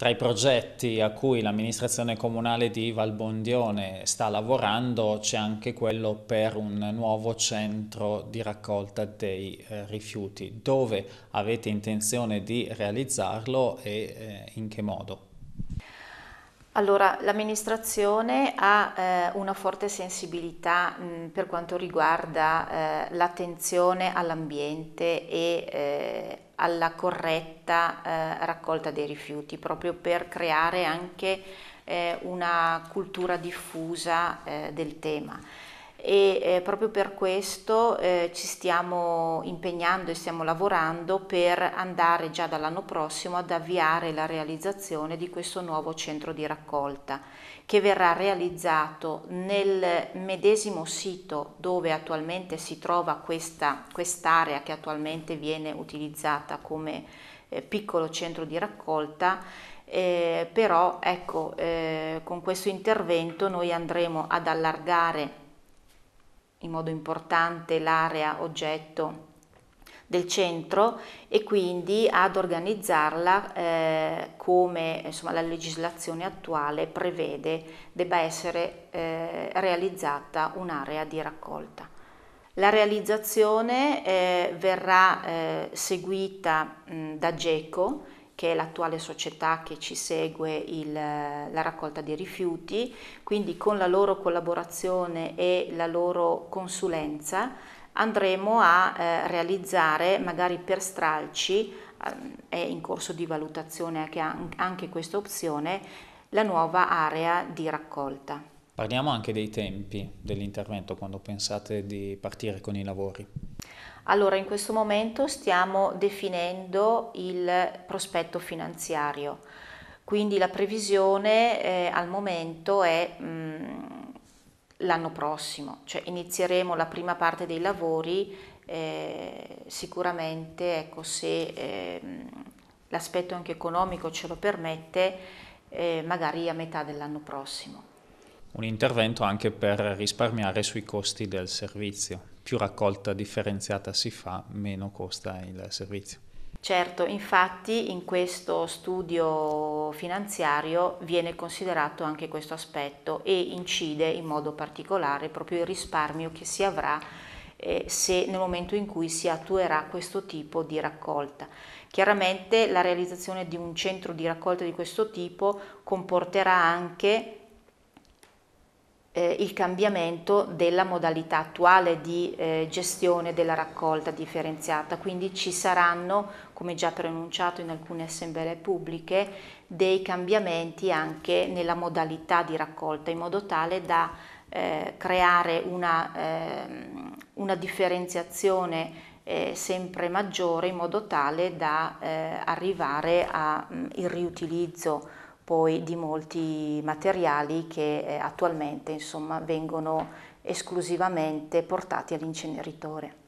Tra i progetti a cui l'amministrazione comunale di Valbondione sta lavorando c'è anche quello per un nuovo centro di raccolta dei eh, rifiuti. Dove avete intenzione di realizzarlo e eh, in che modo? Allora, l'amministrazione ha eh, una forte sensibilità mh, mm, per quanto riguarda eh, l'attenzione all'ambiente e eh, alla corretta eh, raccolta dei rifiuti, proprio per creare anche eh, una cultura diffusa eh, del tema e eh, proprio per questo eh, ci stiamo impegnando e stiamo lavorando per andare già dall'anno prossimo ad avviare la realizzazione di questo nuovo centro di raccolta che verrà realizzato nel medesimo sito dove attualmente si trova questa quest'area che attualmente viene utilizzata come eh, piccolo centro di raccolta eh, però ecco eh, con questo intervento noi andremo ad allargare in modo importante l'area oggetto del centro e quindi ad organizzarla eh, come insomma, la legislazione attuale prevede debba essere eh, realizzata un'area di raccolta. La realizzazione eh, verrà eh, seguita mh, da GECO che è l'attuale società che ci segue il, la raccolta dei rifiuti, quindi con la loro collaborazione e la loro consulenza andremo a eh, realizzare magari per stralci, eh, è in corso di valutazione anche, anche questa opzione, la nuova area di raccolta. Parliamo anche dei tempi dell'intervento quando pensate di partire con i lavori. Allora, in questo momento stiamo definendo il prospetto finanziario, quindi la previsione eh, al momento è mm, l'anno prossimo, cioè inizieremo la prima parte dei lavori eh, sicuramente ecco, se eh, l'aspetto anche economico ce lo permette, eh, magari a metà dell'anno prossimo. Un intervento anche per risparmiare sui costi del servizio più raccolta differenziata si fa, meno costa il servizio. Certo, infatti in questo studio finanziario viene considerato anche questo aspetto e incide in modo particolare proprio il risparmio che si avrà eh, se nel momento in cui si attuerà questo tipo di raccolta. Chiaramente la realizzazione di un centro di raccolta di questo tipo comporterà anche eh, il cambiamento della modalità attuale di eh, gestione della raccolta differenziata, quindi ci saranno, come già preannunciato in alcune assemblee pubbliche, dei cambiamenti anche nella modalità di raccolta, in modo tale da eh, creare una, ehm, una differenziazione eh, sempre maggiore, in modo tale da eh, arrivare al mm, riutilizzo poi di molti materiali che eh, attualmente insomma, vengono esclusivamente portati all'inceneritore.